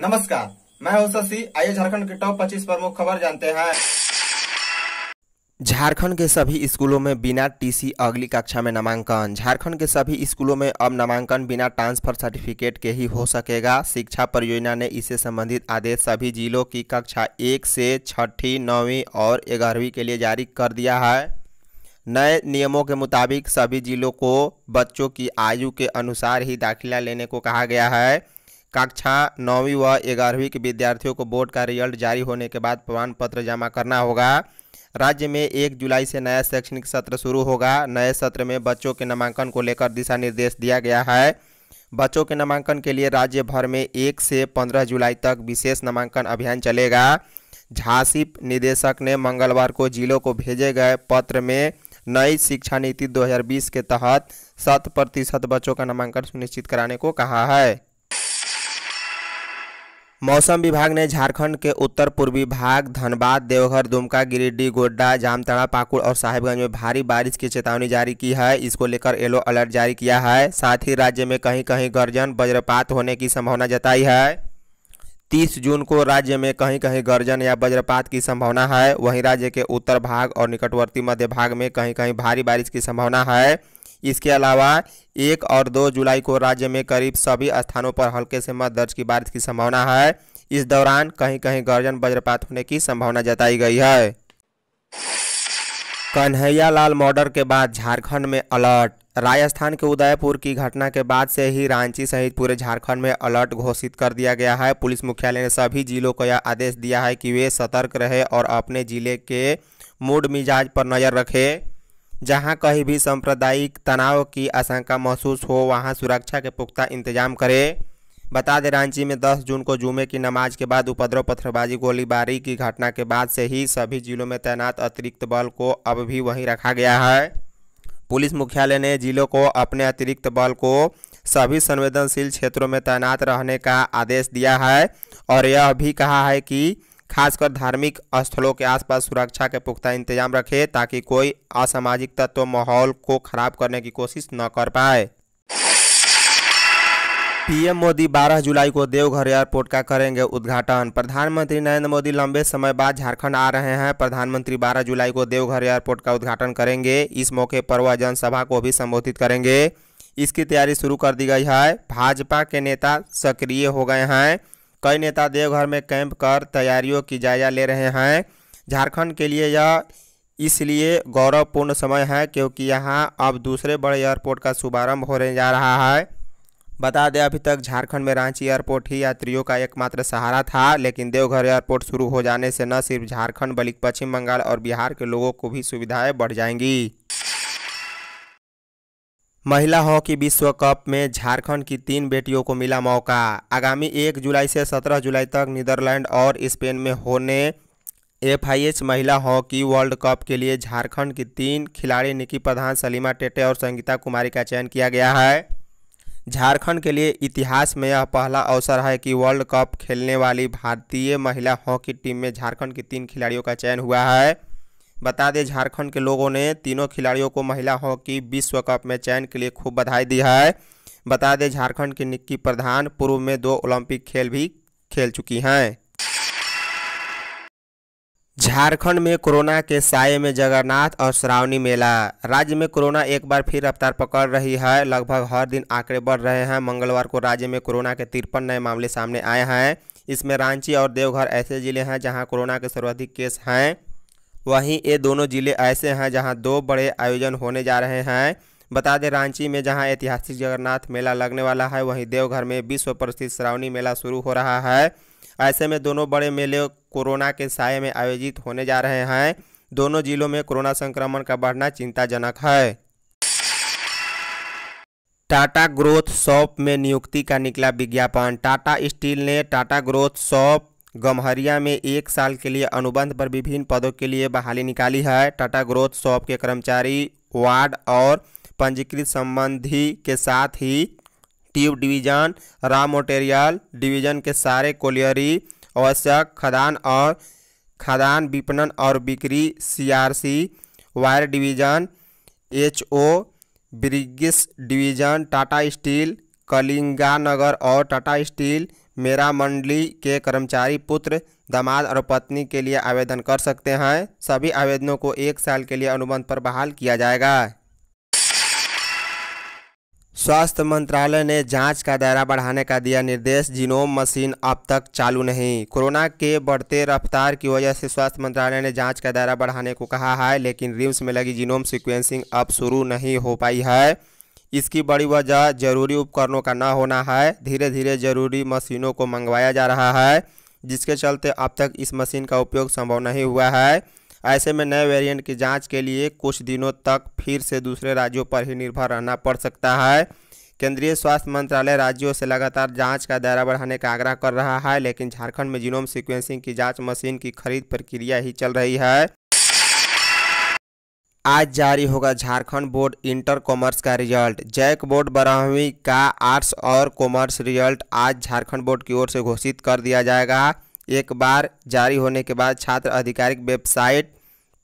नमस्कार मैं हूं शशि आइए झारखंड के टॉप 25 प्रमुख खबर जानते हैं झारखंड के सभी स्कूलों में बिना टीसी अगली कक्षा में नामांकन झारखंड के सभी स्कूलों में अब नामांकन बिना ट्रांसफर सर्टिफिकेट के ही हो सकेगा शिक्षा परियोजना ने इससे संबंधित आदेश सभी जिलों की कक्षा एक से छठी नौवीं और ग्यारहवीं के लिए जारी कर दिया है नए नियमों के मुताबिक सभी जिलों को बच्चों की आयु के अनुसार ही दाखिला लेने को कहा गया है कक्षा नौवीं व ग्यारहवीं के विद्यार्थियों को बोर्ड का रिजल्ट जारी होने के बाद प्रमाण पत्र जमा करना होगा राज्य में एक जुलाई से नया शैक्षणिक सत्र शुरू होगा नए सत्र में बच्चों के नामांकन को लेकर दिशा निर्देश दिया गया है बच्चों के नामांकन के लिए राज्य भर में एक से पंद्रह जुलाई तक विशेष नामांकन अभियान चलेगा झांसी निदेशक ने मंगलवार को जिलों को भेजे गए पत्र में नई शिक्षा नीति 2020 के तहत शत प्रतिशत बच्चों का नामांकन सुनिश्चित कराने को कहा है मौसम विभाग ने झारखंड के उत्तर पूर्वी भाग धनबाद देवघर दुमका गिरिडीह गोड्डा जामताड़ा पाकुड़ और साहिबगंज में भारी बारिश की चेतावनी जारी की है इसको लेकर येलो अलर्ट जारी किया है साथ ही राज्य में कहीं कहीं गर्जन वज्रपात होने की संभावना जताई है तीस जून को राज्य में कहीं कहीं गर्जन या वज्रपात की संभावना है वहीं राज्य के उत्तर भाग और निकटवर्ती मध्य भाग में कहीं कहीं भारी बारिश की संभावना है इसके अलावा एक और दो जुलाई को राज्य में करीब सभी स्थानों पर हल्के से मत दर्ज की बारिश की संभावना है इस दौरान कहीं कहीं गर्जन वज्रपात होने की संभावना जताई गई है कन्हैया लाल मर्डर के बाद झारखंड में अलर्ट राजस्थान के उदयपुर की घटना के बाद से ही रांची सहित पूरे झारखंड में अलर्ट घोषित कर दिया गया है पुलिस मुख्यालय ने सभी जिलों को यह आदेश दिया है कि वे सतर्क रहे और अपने जिले के मूड मिजाज पर नज़र रखें जहां कहीं भी सांप्रदायिक तनाव की आशंका महसूस हो वहां सुरक्षा के पुख्ता इंतजाम करें बता दें रांची में 10 जून को जुमे की नमाज के बाद उपद्रव पत्थरबाजी गोलीबारी की घटना के बाद से ही सभी जिलों में तैनात अतिरिक्त बल को अब भी वहीं रखा गया है पुलिस मुख्यालय ने जिलों को अपने अतिरिक्त बल को सभी संवेदनशील क्षेत्रों में तैनात रहने का आदेश दिया है और यह भी कहा है कि खासकर धार्मिक स्थलों के आसपास सुरक्षा के पुख्ता इंतजाम रखें ताकि कोई असामाजिक तत्व माहौल को खराब करने की कोशिश न कर पाए पीएम मोदी 12 जुलाई को देवघर एयरपोर्ट का करेंगे उद्घाटन प्रधानमंत्री नरेंद्र मोदी लंबे समय बाद झारखंड आ रहे हैं प्रधानमंत्री 12 जुलाई को देवघर एयरपोर्ट का उद्घाटन करेंगे इस मौके पर वह जनसभा को भी संबोधित करेंगे इसकी तैयारी शुरू कर दी गई है भाजपा के नेता सक्रिय हो गए हैं कई नेता देवघर में कैंप कर तैयारियों की जायजा ले रहे हैं झारखंड के लिए यह इसलिए गौरवपूर्ण समय है क्योंकि यहाँ अब दूसरे बड़े एयरपोर्ट का शुभारंभ होने जा रहा है बता दें अभी तक झारखंड में रांची एयरपोर्ट ही यात्रियों का एकमात्र सहारा था लेकिन देवघर एयरपोर्ट शुरू हो जाने से न सिर्फ झारखंड बल्कि पश्चिम बंगाल और बिहार के लोगों को भी सुविधाएं बढ़ जाएंगी महिला हॉकी विश्व कप में झारखंड की तीन बेटियों को मिला मौका आगामी एक जुलाई से सत्रह जुलाई तक नीदरलैंड और स्पेन में होने एफआईएच महिला हॉकी वर्ल्ड कप के लिए झारखंड की तीन खिलाड़ी निकी प्रधान सलीमा टेटे और संगीता कुमारी का चयन किया गया है झारखंड के लिए इतिहास में यह पहला अवसर है कि वर्ल्ड कप खेलने वाली भारतीय महिला हॉकी टीम में झारखंड की तीन खिलाड़ियों का चयन हुआ है बता दें झारखंड के लोगों ने तीनों खिलाड़ियों को महिला हॉकी विश्व कप में चयन के लिए खूब बधाई दी है बता दें झारखंड की निक्की प्रधान पूर्व में दो ओलंपिक खेल भी खेल चुकी हैं झारखंड में कोरोना के साय में जगन्नाथ और श्रावणी मेला राज्य में कोरोना एक बार फिर रफ्तार पकड़ रही है लगभग हर दिन आंकड़े बढ़ रहे हैं मंगलवार को राज्य में कोरोना के तिरपन नए मामले सामने आए हैं इसमें रांची और देवघर ऐसे जिले हैं जहां कोरोना के सर्वाधिक केस हैं वहीं ये दोनों ज़िले ऐसे हैं जहां दो बड़े आयोजन होने जा रहे हैं बता दें रांची में जहां ऐतिहासिक जगन्नाथ मेला लगने वाला है वहीं देवघर में विश्व प्रसिद्ध श्रावणी मेला शुरू हो रहा है ऐसे में दोनों बड़े मेले कोरोना के साय में आयोजित होने जा रहे हैं दोनों जिलों में कोरोना संक्रमण का बढ़ना चिंताजनक है टाटा ग्रोथ शॉप में नियुक्ति का निकला विज्ञापन टाटा स्टील ने टाटा ग्रोथ शॉप गमहरिया में एक साल के लिए अनुबंध पर विभिन्न पदों के लिए बहाली निकाली है टाटा ग्रोथ शॉप के कर्मचारी वार्ड और पंजीकृत संबंधी के साथ ही tube division raw material division के सारे कोलियरी आवश्यक खदान और खदान विपणन और बिक्री सीआरसी वायर डिवीजन एचओ ब्रिगिस डिवीजन टाटा स्टील कलिंगानगर और टाटा स्टील मेरा मंडली के कर्मचारी पुत्र दामाद और पत्नी के लिए आवेदन कर सकते हैं सभी आवेदनों को एक साल के लिए अनुबंध पर बहाल किया जाएगा स्वास्थ्य मंत्रालय ने जांच का दायरा बढ़ाने का दिया निर्देश जीनोम मशीन अब तक चालू नहीं कोरोना के बढ़ते रफ्तार की वजह से स्वास्थ्य मंत्रालय ने जांच का दायरा बढ़ाने को कहा है लेकिन रिम्स में लगी जीनोम सिक्वेंसिंग अब शुरू नहीं हो पाई है इसकी बड़ी वजह जरूरी उपकरणों का ना होना है धीरे धीरे जरूरी मशीनों को मंगवाया जा रहा है जिसके चलते अब तक इस मशीन का उपयोग संभव नहीं हुआ है ऐसे में नए वेरिएंट की जांच के लिए कुछ दिनों तक फिर से दूसरे राज्यों पर ही निर्भर रहना पड़ सकता है केंद्रीय स्वास्थ्य मंत्रालय राज्यों से लगातार जांच का दायरा बढ़ाने का आग्रह कर रहा है लेकिन झारखंड में जीनोम सीक्वेंसिंग की जांच मशीन की खरीद प्रक्रिया ही चल रही है आज जारी होगा झारखंड बोर्ड इंटर कॉमर्स का रिजल्ट जैक बोर्ड बारहवीं का आर्ट्स और कॉमर्स रिजल्ट आज झारखंड बोर्ड की ओर से घोषित कर दिया जाएगा एक बार जारी होने के बाद छात्र आधिकारिक वेबसाइट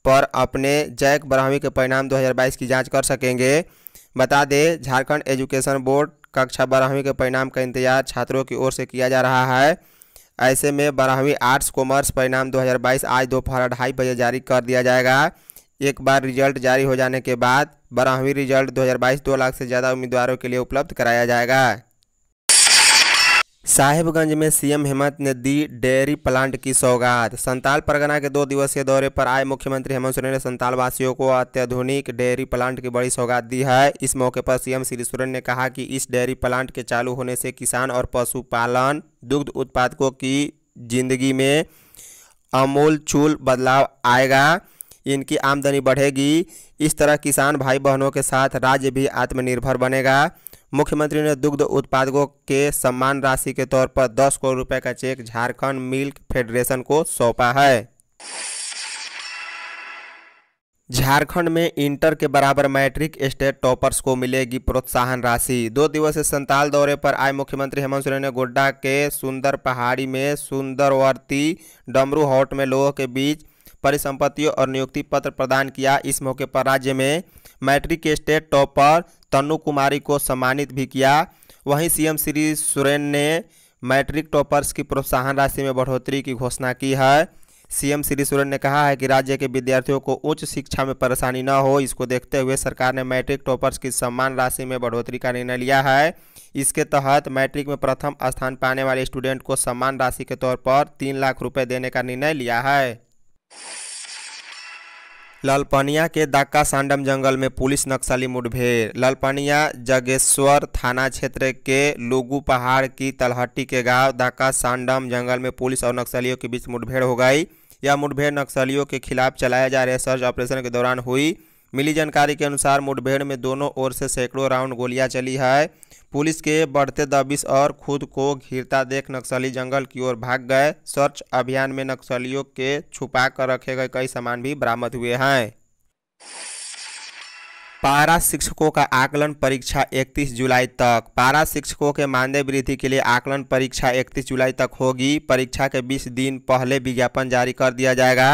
पर अपने जैक बारहवीं के परिणाम 2022 की जांच कर सकेंगे बता दें झारखंड एजुकेशन बोर्ड कक्षा बारहवीं के परिणाम का इंतजार छात्रों की ओर से किया जा रहा है ऐसे में बारहवीं आर्ट्स कॉमर्स परिणाम दो आज दोपहर ढाई बजे जारी कर दिया जाएगा एक बार रिजल्ट जारी हो जाने के बाद बारहवीं रिजल्ट 2022 दो लाख से ज़्यादा उम्मीदवारों के लिए उपलब्ध कराया जाएगा साहिबगंज में सीएम हेमंत ने दी डेयरी प्लांट की सौगात संताल परगना के दो दिवसीय दौरे पर आए मुख्यमंत्री हेमंत सोरेन ने संताल वासियों को अत्याधुनिक डेयरी प्लांट की बड़ी सौगात दी है इस मौके पर सीएम श्री सोरेन ने कहा कि इस डेयरी प्लांट के चालू होने से किसान और पशुपालन दुग्ध उत्पादकों की जिंदगी में अमूलचूल बदलाव आएगा इनकी आमदनी बढ़ेगी इस तरह किसान भाई बहनों के साथ राज्य भी आत्मनिर्भर बनेगा मुख्यमंत्री ने दुग्ध उत्पादकों के सम्मान राशि के तौर पर दस करोड़ रुपए का चेक झारखंड मिल्क फेडरेशन को सौंपा है झारखंड में इंटर के बराबर मैट्रिक स्टेट टॉपर्स को मिलेगी प्रोत्साहन राशि दो दिवसीय संताल दौरे पर आए मुख्यमंत्री हेमंत सोरेन ने गोड्डा के सुंदर पहाड़ी में सुंदरवर्ती डमरू हॉट में लोगों के बीच परिसंपत्तियों और नियुक्ति पत्र प्रदान किया इस मौके पर राज्य में मैट्रिक के स्टेट टॉपर तनु कुमारी को सम्मानित भी किया वहीं सीएम श्री सोरेन ने मैट्रिक टॉपर्स की प्रोत्साहन राशि में बढ़ोतरी की घोषणा की है सीएम श्री सोरेन ने कहा है कि राज्य के विद्यार्थियों को उच्च शिक्षा में परेशानी न हो इसको देखते हुए सरकार ने मैट्रिक टॉपर्स की सम्मान राशि में बढ़ोतरी का निर्णय लिया है इसके तहत मैट्रिक में प्रथम स्थान पाने वाले स्टूडेंट को सम्मान राशि के तौर पर तीन लाख रुपये देने का निर्णय लिया है लालपनिया के दाका सांडम जंगल में पुलिस नक्सली मुठभेड़ लालपनिया जगेश्वर थाना क्षेत्र के लोगू पहाड़ की तलहटी के गांव दाका सांडम जंगल में पुलिस और नक्सलियों के बीच मुठभेड़ हो गई यह मुठभेड़ नक्सलियों के खिलाफ चलाए जा रहे सर्च ऑपरेशन के दौरान हुई मिली जानकारी के अनुसार मुठभेड़ में दोनों ओर से सैकड़ों राउंड गोलियां चली है पुलिस के बढ़ते दबिश और खुद को घिरता देख नक्सली जंगल की ओर भाग गए सर्च अभियान में नक्सलियों के छुपा कर रखे गए कई सामान भी बरामद हुए हैं पारा शिक्षकों का आकलन परीक्षा 31 जुलाई तक पारा शिक्षकों के मानदेय वृद्धि के लिए आकलन परीक्षा 31 जुलाई तक होगी परीक्षा के 20 दिन पहले विज्ञापन जारी कर दिया जाएगा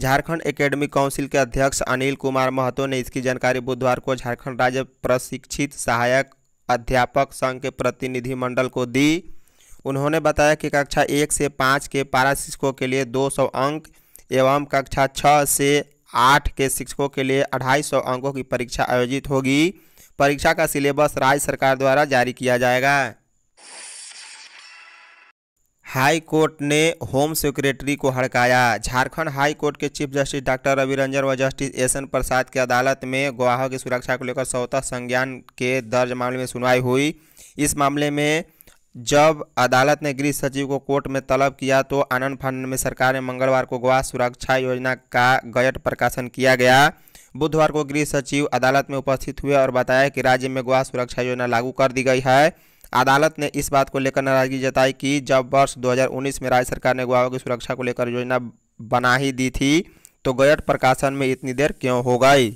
झारखंड एकेडमी काउंसिल के अध्यक्ष अनिल कुमार महतो ने इसकी जानकारी बुधवार को झारखंड राज्य प्रशिक्षित सहायक अध्यापक संघ के प्रतिनिधिमंडल को दी उन्होंने बताया कि कक्षा एक से पाँच के पारा शिक्षकों के लिए 200 अंक एवं कक्षा छः से आठ के शिक्षकों के लिए अढ़ाई सौ अंकों की परीक्षा आयोजित होगी परीक्षा का सिलेबस राज्य सरकार द्वारा जारी किया जाएगा हाई कोर्ट ने होम सेक्रेटरी को हड़काया झारखंड हाई कोर्ट के chief justice doctor Ravi Ranjan व जस्टिस एस एन प्रसाद की अदालत में गवाहों की सुरक्षा को लेकर स्वतः संज्ञान के दर्ज मामले में सुनवाई हुई इस मामले में जब अदालत ने गृह सचिव को कोर्ट में तलब किया तो आनंद फंड में सरकार ने मंगलवार को गवाह सुरक्षा योजना का गजट प्रकाशन किया गया बुधवार को गृह सचिव अदालत में उपस्थित हुए और बताया कि राज्य में गवाह सुरक्षा योजना लागू कर दी गई है अदालत ने इस बात को लेकर नाराजगी जताई कि जब वर्ष 2019 में राज्य सरकार ने गुआओं की सुरक्षा को लेकर योजना बना ही दी थी तो गजट प्रकाशन में इतनी देर क्यों हो गई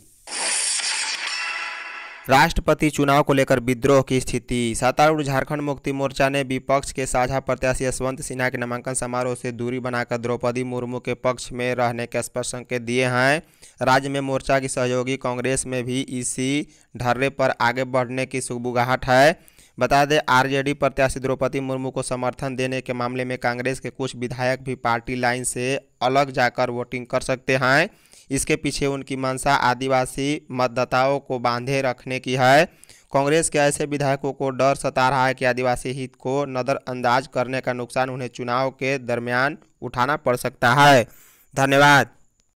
राष्ट्रपति चुनाव को लेकर विद्रोह की स्थिति सत्तारूढ़ झारखंड मुक्ति मोर्चा ने विपक्ष के साझा प्रत्याशी यशवंत सिन्हा के नामांकन समारोह से दूरी बनाकर द्रौपदी मुर्मू के पक्ष में रहने के स्पष्ट संकेत दिए हैं राज्य में मोर्चा की सहयोगी कांग्रेस में भी इसी ढर्रे पर आगे बढ़ने की सुगबुगाहट है बता दें आरजेडी प्रत्याशी द्रौपदी मुर्मू को समर्थन देने के मामले में कांग्रेस के कुछ विधायक भी पार्टी लाइन से अलग जाकर वोटिंग कर सकते हैं इसके पीछे उनकी मंशा आदिवासी मतदाताओं को बांधे रखने की है कांग्रेस के ऐसे विधायकों को डर सता रहा है कि आदिवासी हित को नज़रअंदाज करने का नुकसान उन्हें चुनाव के दरमियान उठाना पड़ सकता है धन्यवाद